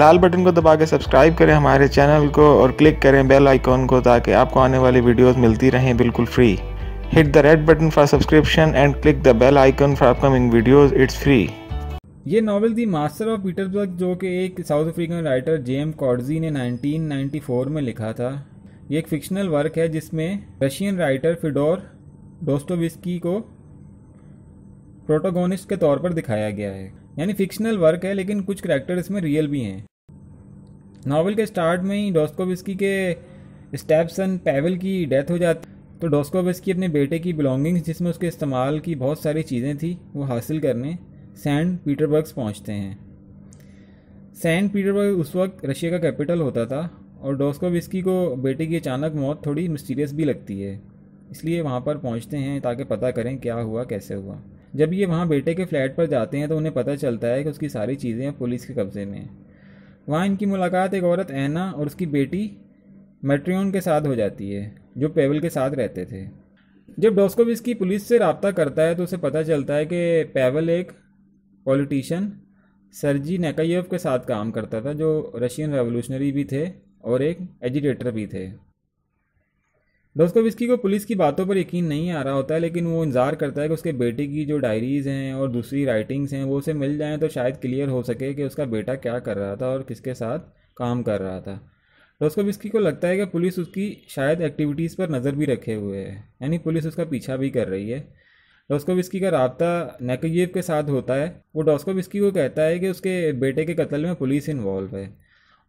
लाल button को दबा के सब्सक्राइब करें हमारे चैनल को और क्लिक करें बेल आइकॉन को ताकि आपको आने वाली वीडियोस मिलती रहें बिल्कुल free hit the red button for subscription and click the bell icon for upcoming videos it's free ये novel the master of Petersburg जो कि एक South African writer J M Coetzee ने नाइनटीन में लिखा था ये एक फिक्शनल वर्क है जिसमें रशियन राइटर फिडोर डोस्टोविस्की को प्रोटोगोनिस्ट के तौर पर दिखाया गया है यानी फिक्शनल वर्क है लेकिन कुछ करैक्टर इसमें रियल भी हैं नावल के स्टार्ट में ही डोस्कोविस्की के स्टेपसन पैवल की डेथ हो जाती तो डोस्कोविस्की अपने बेटे की बिलोंगिंग्स जिसमें उसके इस्तेमाल की बहुत सारी चीज़ें थी वो हासिल करने सेंट पीटरबर्ग पहुँचते हैं सेंट पीटरबर्ग उस वक्त रशिया का कैपिटल होता था और डोस्कोविस्की को बेटे की अचानक मौत थोड़ी मिस्टीरियस भी लगती है इसलिए वहाँ पर पहुँचते हैं ताकि पता करें क्या हुआ कैसे हुआ जब ये वहाँ बेटे के फ्लैट पर जाते हैं तो उन्हें पता चलता है कि उसकी सारी चीज़ें पुलिस के कब्ज़े में हैं वहाँ इनकी मुलाकात एक औरत ऐना और उसकी बेटी मेट्रियन के साथ हो जाती है जो पेवल के साथ रहते थे जब डॉस्कोविस इसकी पुलिस से रबता करता है तो उसे पता चलता है कि पेवल एक पॉलिटिशियन सरजी नेकायव के साथ काम करता था जो रशियन रेवोल्यूशनरी भी थे और एक एजिटेटर भी थे दोस्तों विस्की को पुलिस की बातों पर यकीन नहीं आ रहा होता है लेकिन वो इंतज़ार करता है कि उसके बेटे की जो डायरीज़ हैं और दूसरी राइटिंग्स हैं वो उसे मिल जाएँ तो शायद क्लियर हो सके कि उसका बेटा क्या कर रहा था और किसके साथ काम कर रहा था दोस्तों विस्की को लगता है कि पुलिस उसकी शायद एक्टिविटीज़ पर नज़र भी रखे हुए है यानी पुलिस उसका पीछा भी कर रही है विस्की का रबता नेकयेव के साथ होता है वो विस्की को कहता है कि उसके बेटे के कत्ल में पुलिस इन्वॉल्व है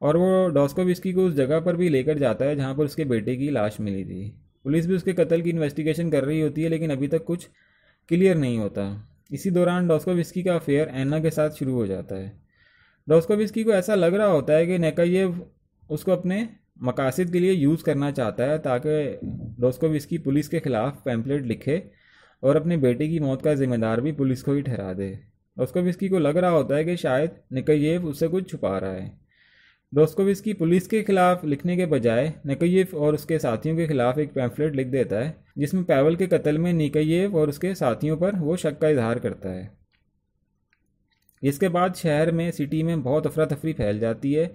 और वो डॉस्कोविस्की को उस जगह पर भी लेकर जाता है जहाँ पर उसके बेटे की लाश मिली थी पुलिस भी उसके कत्ल की इन्वेस्टिगेशन कर रही होती है लेकिन अभी तक कुछ क्लियर नहीं होता इसी दौरान डॉस्कोविस्की का अफेयर एना के साथ शुरू हो जाता है डॉस्कोविस्की को ऐसा लग रहा होता है कि नेकायेव उसको अपने मकासद के लिए यूज़ करना चाहता है ताकि विस्की पुलिस के ख़िलाफ़ पैम्पलेट लिखे और अपने बेटे की मौत का जिम्मेदार भी पुलिस को ही ठहरा दे डॉस्कोविस्की को लग रहा होता है कि शायद निकाइव उससे कुछ छुपा रहा है दोस्तोविस पुलिस के खिलाफ लिखने के बजाय नकैफ और उसके साथियों के खिलाफ एक पैम्फलेट लिख देता है जिसमें पैवल के कत्ल में निकयेव और उसके साथियों पर वो शक का इजहार करता है इसके बाद शहर में सिटी में बहुत अफरा तफरी फैल जाती है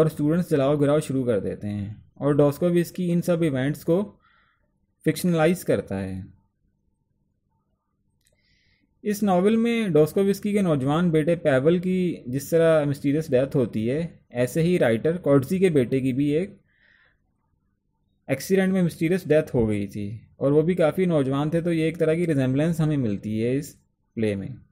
और स्टूडेंट्स जलाओ गिराव शुरू कर देते हैं और डॉस्कोविस्की इन सब इवेंट्स को फिक्शनलाइज करता है इस नावल में डोस्कोविस्की के नौजवान बेटे पैवल की जिस तरह मिस्टीरियस डेथ होती है ऐसे ही राइटर कॉर्डसी के बेटे की भी एक एक्सीडेंट में मिस्टीरियस डेथ हो गई थी और वो भी काफ़ी नौजवान थे तो ये एक तरह की रिजेम्बलेंस हमें मिलती है इस प्ले में